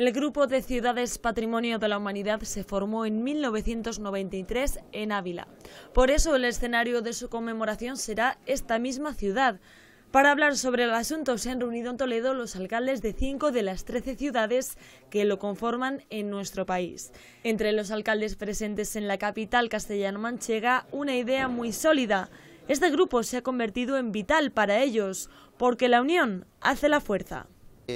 El grupo de ciudades Patrimonio de la Humanidad se formó en 1993 en Ávila. Por eso el escenario de su conmemoración será esta misma ciudad. Para hablar sobre el asunto se han reunido en Toledo los alcaldes de cinco de las trece ciudades que lo conforman en nuestro país. Entre los alcaldes presentes en la capital castellano-manchega, una idea muy sólida. Este grupo se ha convertido en vital para ellos, porque la unión hace la fuerza.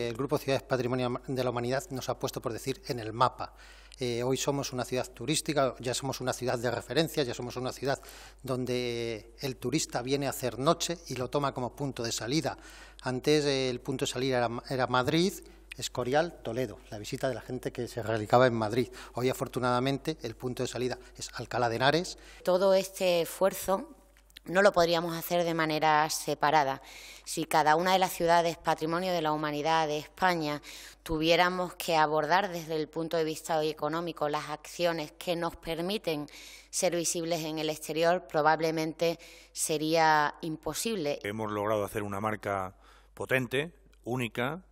El Grupo Ciudades Patrimonio de la Humanidad nos ha puesto, por decir, en el mapa. Eh, hoy somos una ciudad turística, ya somos una ciudad de referencia, ya somos una ciudad donde el turista viene a hacer noche y lo toma como punto de salida. Antes eh, el punto de salida era, Madrid, Escorial, Toledo, la visita de la gente que se realizaba en Madrid. Hoy, afortunadamente, el punto de salida es Alcalá de Henares. Todo este esfuerzo no lo podríamos hacer de manera separada. Si cada una de las ciudades patrimonio de la humanidad de España tuviéramos que abordar desde el punto de vista económico las acciones que nos permiten ser visibles en el exterior, probablemente sería imposible. Hemos logrado hacer una marca potente, única,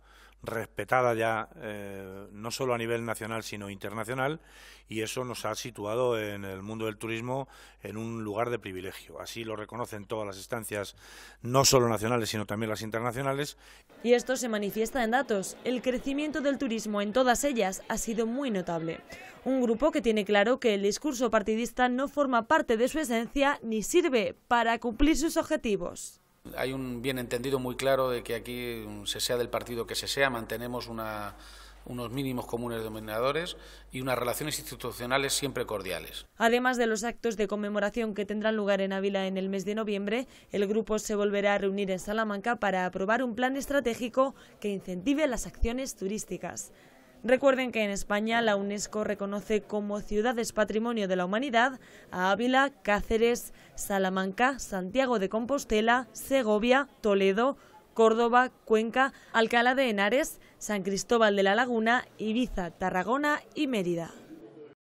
respetada ya eh, no solo a nivel nacional sino internacional y eso nos ha situado en el mundo del turismo en un lugar de privilegio. Así lo reconocen todas las instancias, no solo nacionales sino también las internacionales. Y esto se manifiesta en datos. El crecimiento del turismo en todas ellas ha sido muy notable. Un grupo que tiene claro que el discurso partidista no forma parte de su esencia ni sirve para cumplir sus objetivos hay un bien entendido muy claro de que aquí, se sea del partido que se sea, mantenemos unos mínimos comunes denominadores y unas relaciones institucionales siempre cordiales. Además de los actos de conmemoración que tendrán lugar en Ávila en el mes de noviembre, el grupo se volverá a reunir en Salamanca para aprobar un plan estratégico que incentive las acciones turísticas. Recuerden que en España la UNESCO reconoce como ciudades patrimonio de la humanidad a Ávila, Cáceres, Salamanca, Santiago de Compostela, Segovia, Toledo, Córdoba, Cuenca, Alcalá de Henares, San Cristóbal de la Laguna, Ibiza, Tarragona y Mérida.